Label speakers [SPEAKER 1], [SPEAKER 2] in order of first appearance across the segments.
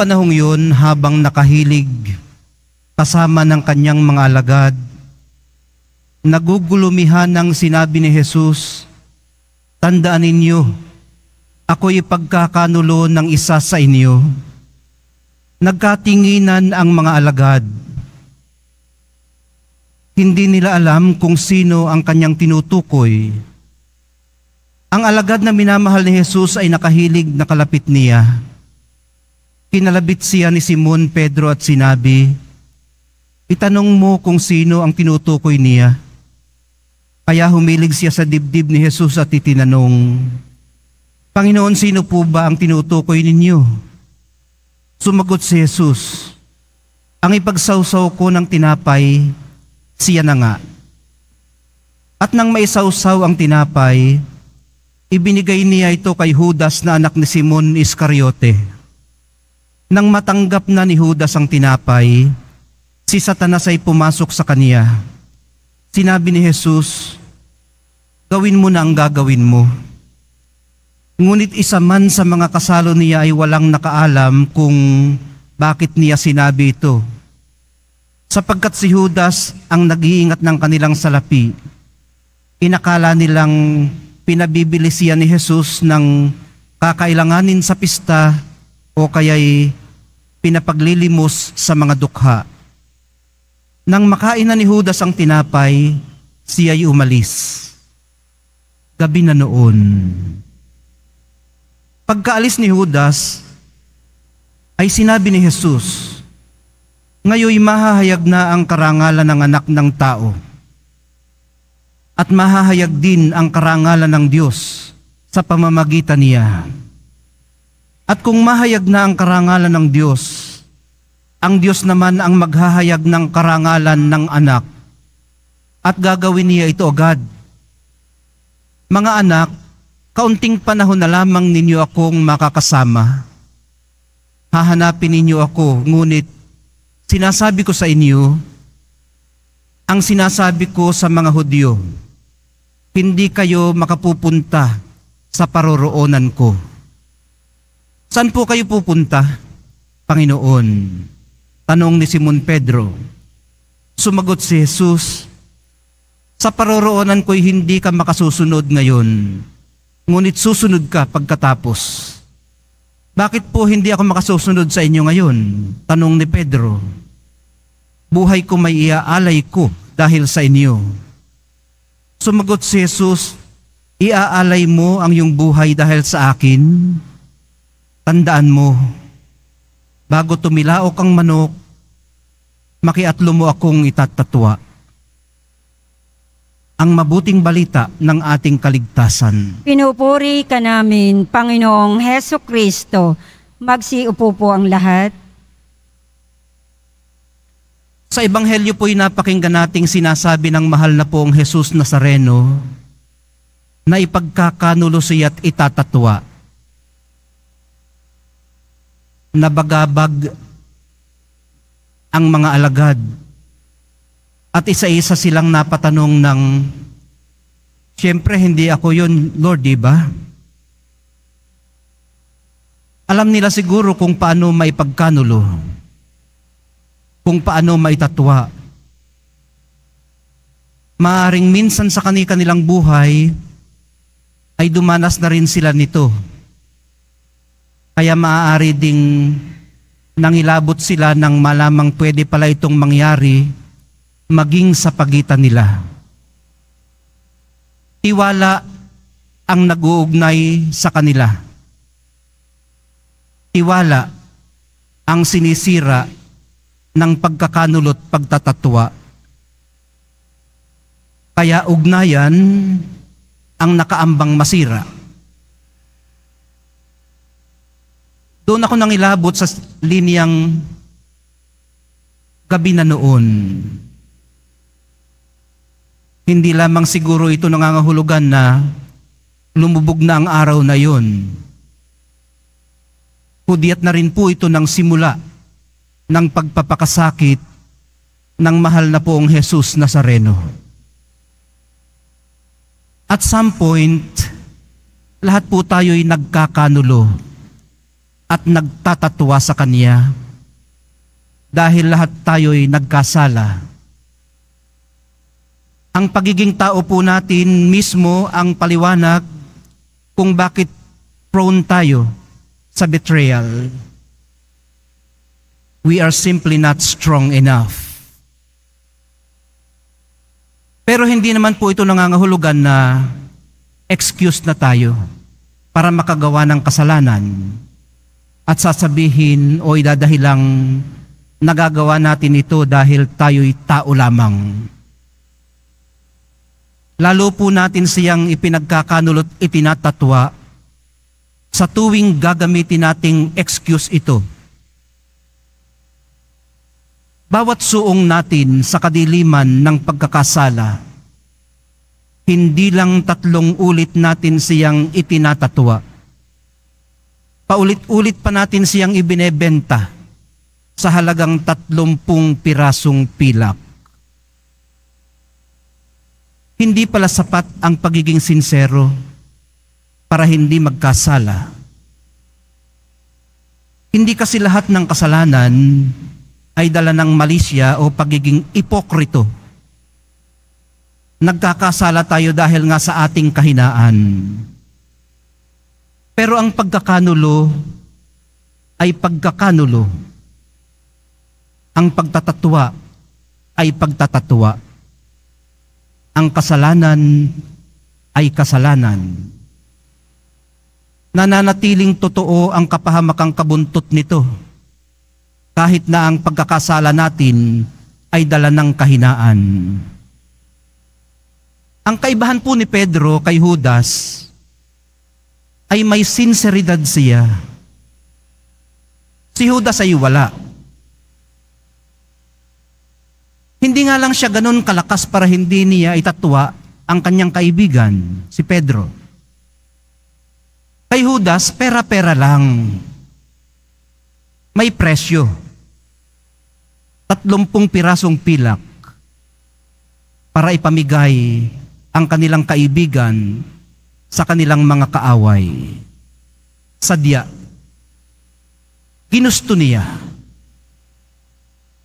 [SPEAKER 1] panahong yun, habang nakahilig kasama ng kanyang mga alagad, nagugulumihan ng sinabi ni Jesus, Tandaan ninyo, ako'y pagkakanulo ng isa sa inyo. Nagkatinginan ang mga alagad. Hindi nila alam kung sino ang kanyang tinutukoy. Ang alagad na minamahal ni Jesus ay nakahilig na kalapit niya. Kinalabit siya ni Simon Pedro at sinabi, Itanong mo kung sino ang tinutukoy niya. Kaya humilig siya sa dibdib ni Jesus at itinanong, Panginoon, sino po ba ang tinutukoy ninyo? Sumagot si Jesus, Ang ipagsawsaw ko ng tinapay, siya na nga. At nang maisawsaw ang tinapay, ibinigay niya ito kay Judas na anak ni Simon Iscariote. Nang matanggap na ni Judas ang tinapay, si Satanas ay pumasok sa kaniya. Sinabi ni Jesus, gawin mo na ang gagawin mo. Ngunit isa man sa mga kasalo niya ay walang nakaalam kung bakit niya sinabi ito. Sapagkat si Judas ang nag-iingat ng kanilang salapi, inakala nilang pinabibili ni Jesus ng kakailanganin sa pista o kaya'y pinapaglilimos sa mga dukha. Nang makain na ni Judas ang tinapay, siya'y umalis. Gabi na noon. Pagkaalis ni Judas, ay sinabi ni Jesus, Ngayoy mahahayag na ang karangalan ng anak ng tao at mahahayag din ang karangalan ng Diyos sa pamamagitan niya. At kung mahayag na ang karangalan ng Diyos, ang Diyos naman ang maghahayag ng karangalan ng anak. At gagawin niya ito agad. Mga anak, kaunting panahon na lamang ninyo akong makakasama. Hahanapin ninyo ako, ngunit sinasabi ko sa inyo, ang sinasabi ko sa mga Hudyo, hindi kayo makapupunta sa paroroonan ko. Saan po kayo pupunta, Panginoon? Tanong ni Simon Pedro. Sumagot si Jesus, Sa paroroonan ko'y hindi ka makasusunod ngayon, ngunit susunod ka pagkatapos. Bakit po hindi ako makasusunod sa inyo ngayon? Tanong ni Pedro. Buhay ko may iaalay ko dahil sa inyo. Sumagot si Jesus, iaalay mo ang iyong buhay dahil sa akin? Tandaan mo, bago tumilaok ang manok, makiatlo mo akong itatatwa. Ang mabuting balita ng ating kaligtasan. Pinupuri ka namin, Panginoong Heso Kristo. Magsiupo po ang lahat. Sa Ebanghelyo po'y napakinggan nating sinasabi ng mahal na poong Jesus Nazareno na ipagkakanulo siya at itatatwa nabagabag ang mga alagad. At isa-isa silang napatanong ng, Siyempre, hindi ako yun, Lord, di ba? Alam nila siguro kung paano maipagkanulo, kung paano maitatwa. Maaring minsan sa kanilang buhay ay dumanas na rin sila nito kaya maaari ding nangilabot sila ng malamang pwede pala itong mangyari maging sa pagitan nila. Tiwala ang nag-uugnay sa kanila. Tiwala ang sinisira ng pagkakanulot pagtatatwa. Kaya ugnayan ang nakaambang masira. doon ako nangilabot sa linyang gabi na noon. Hindi lamang siguro ito nangangahulugan na lumubog na ang araw na yon. Kudiat na rin po ito ng simula ng pagpapakasakit ng mahal na poong Jesus Nazareno. At some point, lahat po tayo'y nagkakanulo at nagtatatwa sa Kanya. Dahil lahat tayo'y nagkasala. Ang pagiging tao po natin mismo ang paliwanag kung bakit prone tayo sa betrayal. We are simply not strong enough. Pero hindi naman po ito nangangahulugan na excuse na tayo para makagawa ng kasalanan at sasabihin o idadahilang nagagawa natin ito dahil tayo'y tao lamang. Lalo po natin siyang ipinagkakanulot itinatatwa sa tuwing gagamitin nating excuse ito. Bawat suong natin sa kadiliman ng pagkakasala, hindi lang tatlong ulit natin siyang itinatatwa paulit-ulit pa natin siyang ibinebenta sa halagang 30 pirasong pilak. Hindi pala sapat ang pagiging sinsero para hindi magkasala. Hindi kasi lahat ng kasalanan ay dala ng malisya o pagiging ipokrito. Nagkakasala tayo dahil nga sa ating kahinaan. Pero ang pagkakanulo ay pagkakanulo. Ang pagtatatwa ay pagtatatwa. Ang kasalanan ay kasalanan. Nananatiling totoo ang kapahamakang kabuntot nito kahit na ang pagkakasala natin ay dala ng kahinaan. Ang kaibahan po ni Pedro kay Judas ay may sinseridad siya. Si Judas ay wala. Hindi nga lang siya ganun kalakas para hindi niya itatwa ang kanyang kaibigan, si Pedro. Kay Judas, pera-pera lang. May presyo. Tatlumpung pirasong pilak para ipamigay ang kanilang kaibigan sa kanilang mga kaaway. Sadya, ginusto niya.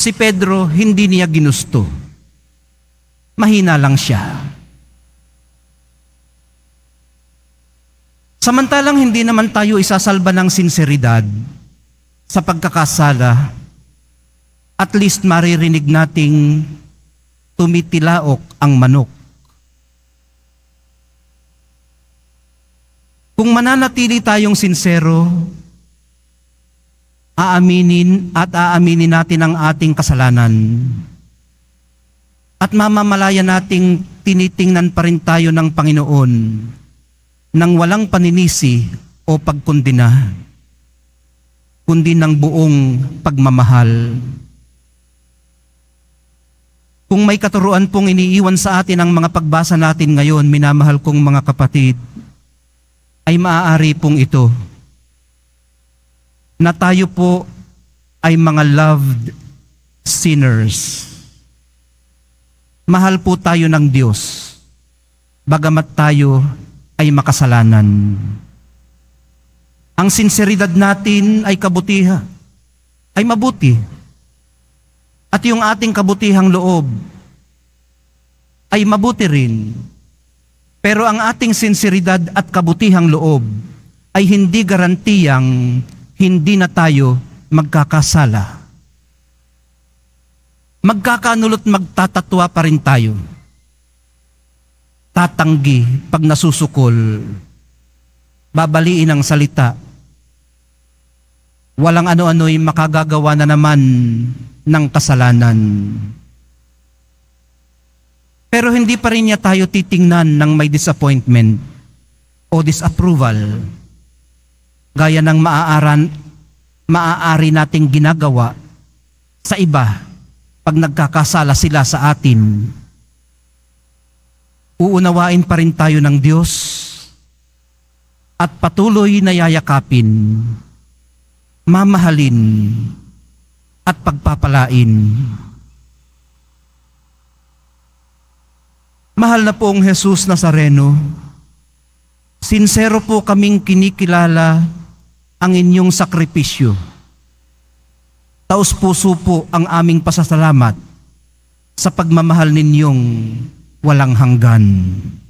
[SPEAKER 1] Si Pedro, hindi niya ginusto. Mahina lang siya. Samantalang hindi naman tayo isasalba ng sinseridad sa pagkakasala, at least maririnig nating tumitilaok ang manok Kung mananatili tayong sinsero, aaminin at aaminin natin ang ating kasalanan. At mamamalaya nating tinitingnan pa rin tayo ng Panginoon ng walang paninisi o pagkundina, kundi ng buong pagmamahal. Kung may katuruan pong iniiwan sa atin ang mga pagbasa natin ngayon, minamahal kong mga kapatid, ay maaari pong ito na tayo po ay mga loved sinners. Mahal po tayo ng Diyos, bagamat tayo ay makasalanan. Ang sinseridad natin ay kabutiha, ay mabuti. At yung ating kabutihang loob ay mabuti rin. Pero ang ating sinseridad at kabutihang loob ay hindi garantiyang hindi na tayo magkakasala. Magkakanulot magtatatwa pa rin tayo. Tatanggi pag nasusukol. Babaliin ang salita. Walang ano-ano'y makagagawa na naman ng kasalanan. Pero hindi pa rin niya tayo titingnan ng may disappointment o disapproval. Gaya ng maaaran, maaari nating ginagawa sa iba pag nagkakasala sila sa atin. Uunawain pa rin tayo ng Diyos at patuloy na yayakapin, mamahalin, at pagpapalain. Mahal na pong Jesus Nazareno, sinsero po kaming kinikilala ang inyong sakripisyo. Taos puso po ang aming pasasalamat sa pagmamahal ninyong walang hanggan.